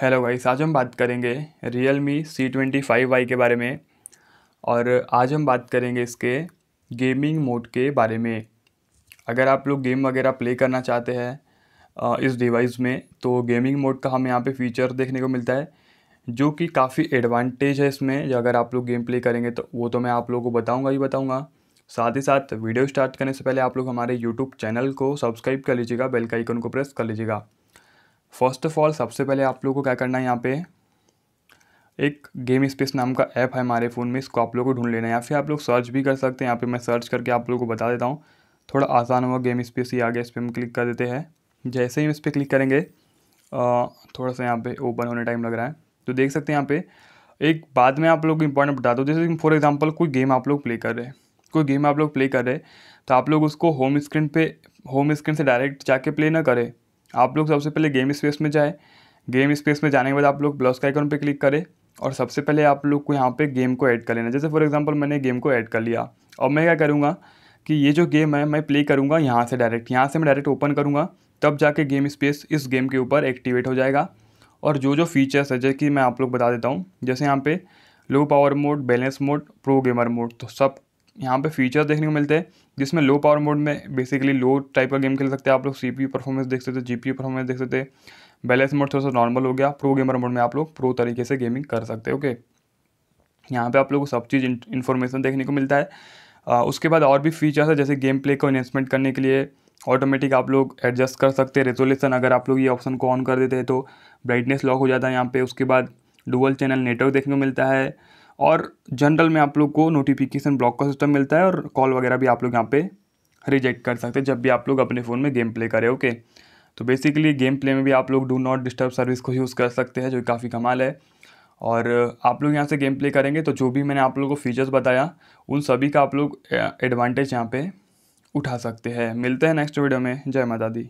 hello guys आज हम बात करेंगे Realme C twenty five Y के बारे में और आज हम बात करेंगे इसके गेमिंग मोड के बारे में अगर आप लोग गेम वगैरह प्ले करना चाहते हैं इस डिवाइस में तो गेमिंग मोड का हमें यहाँ पे फीचर देखने को मिलता है जो कि काफ़ी एडवांटेज है इसमें अगर आप लोग गेम प्ले करेंगे तो वो तो मैं आप लोगों को बताऊँगा ही बताऊँगा साथ ही साथ वीडियो स्टार्ट करने से पहले आप लोग हमारे यूट्यूब चैनल को सब्सक्राइब कर लीजिएगा बेल का आइकन को प्रेस कर लीजिएगा फर्स्ट ऑफ ऑल सबसे पहले आप लोगों को क्या करना है यहाँ पे एक गेम स्पेस नाम का ऐप है हमारे फ़ोन में इसको आप लोगों को ढूंढ लेना है या फिर आप लोग सर्च भी कर सकते हैं यहाँ पे मैं सर्च करके आप लोगों को बता देता हूँ थोड़ा आसान होगा गेम स्पेस ही आ गया इस पर हम क्लिक कर देते हैं जैसे ही हम इस पर क्लिक करेंगे थोड़ा सा यहाँ पे ओपन होने टाइम लग रहा है तो देख सकते हैं यहाँ पे एक बाद में आप लोग इंपॉर्टेंट बता दो जैसे फॉर एग्जाम्पल कोई गेम आप लोग प्ले कर रहे हैं कोई गेम आप लोग प्ले कर रहे हैं तो आप लोग उसको होम स्क्रीन पे होम स्क्रीन से डायरेक्ट जाके प्ले ना करें आप लोग सबसे पहले गेम स्पेस में जाए गेम स्पेस में जाने के बाद आप लोग प्लस का आइकन पर क्लिक करें और सबसे पहले आप लोग को यहाँ पे गेम को ऐड कर लेना जैसे फॉर एग्जांपल मैंने गेम को ऐड कर लिया और मैं क्या करूँगा कि ये जो गेम है मैं प्ले करूँगा यहाँ से डायरेक्ट यहाँ से मैं डायरेक्ट ओपन करूँगा तब जाके गेम स्पेस इस गेम के ऊपर एक्टिवेट हो जाएगा और जो जो फीचर्स है जैसे कि मैं आप लोग बता देता हूँ जैसे यहाँ पर low power mode balance mode pro gamer mode तो सब यहाँ पे फीचर देखने को मिलते हैं जिसमें लो पावर मोड में बेसिकली लो टाइप का गेम खेल सकते हैं आप लोग सी पी परफॉर्मेंस देख सकते हो जी पी परफॉर्मेंस देख सकते हैं बैलेंस मोड थोड़ा सा नॉर्मल हो गया प्रो गेमर मोड में आप लोग प्रो तरीके से गेमिंग कर सकते हैं ओके यहाँ पर आप लोग को सब चीज़ इन्फॉर्मेशन देखने को मिलता है आ, उसके बाद और भी फीचर्स है जैसे गेम प्ले को इन्वेस्टमेंट करने के लिए ऑटोमेटिक आप लोग एडजस्ट कर सकते हैं रेजोल्यूशन अगर आप लोग ये ऑप्शन को ऑन कर देते हैं तो ब्राइटनेस लॉक हो जाता है यहाँ पे उसके बाद डुअल चैनल नेटवर्क देखने को मिलता है और जनरल में आप लोग को नोटिफिकेशन ब्लॉक का सिस्टम मिलता है और कॉल वगैरह भी आप लोग यहाँ पे रिजेक्ट कर सकते हैं जब भी आप लोग अपने फ़ोन में गेम प्ले करें ओके तो बेसिकली गेम प्ले में भी आप लोग डू नॉट डिस्टर्ब सर्विस को यूज़ कर सकते हैं जो काफ़ी कमाल है और आप लोग यहाँ से गेम प्ले करेंगे तो जो भी मैंने आप लोग को फीचर्स बताया उन सभी का आप लोग एडवांटेज यहाँ पर उठा सकते हैं मिलते हैं नेक्स्ट वीडियो में जय माता दी